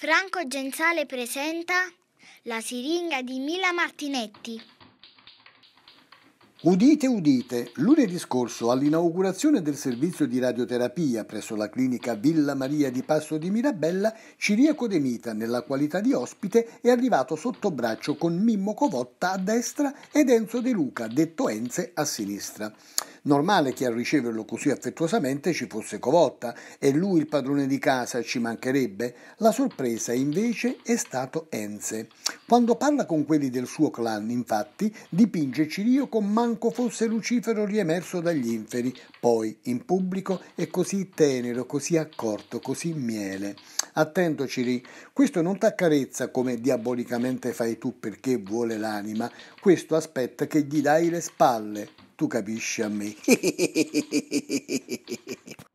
Franco Genzale presenta La siringa di Mila Martinetti. Udite, udite, lunedì scorso all'inaugurazione del servizio di radioterapia presso la clinica Villa Maria di Passo di Mirabella, Ciriaco De Mita, nella qualità di ospite, è arrivato sotto braccio con Mimmo Covotta a destra ed Enzo De Luca, detto Enze, a sinistra. Normale che a riceverlo così affettuosamente ci fosse Covotta e lui il padrone di casa ci mancherebbe. La sorpresa invece è stato Enze. Quando parla con quelli del suo clan, infatti, dipinge Cirio con manco fosse Lucifero riemerso dagli inferi, poi in pubblico è così tenero, così accorto, così miele. Attento Ciri, questo non t'accarezza come diabolicamente fai tu perché vuole l'anima, questo aspetta che gli dai le spalle, tu capisci a me.